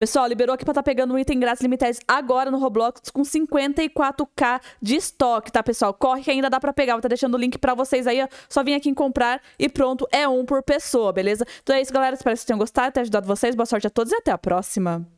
Pessoal, liberou aqui pra tá pegando um item grátis limites agora no Roblox com 54k de estoque, tá, pessoal? Corre que ainda dá pra pegar. Vou tá deixando o link pra vocês aí, ó. Só vim aqui em comprar e pronto, é um por pessoa, beleza? Então é isso, galera. Espero que vocês tenham gostado, ter ajudado vocês. Boa sorte a todos e até a próxima.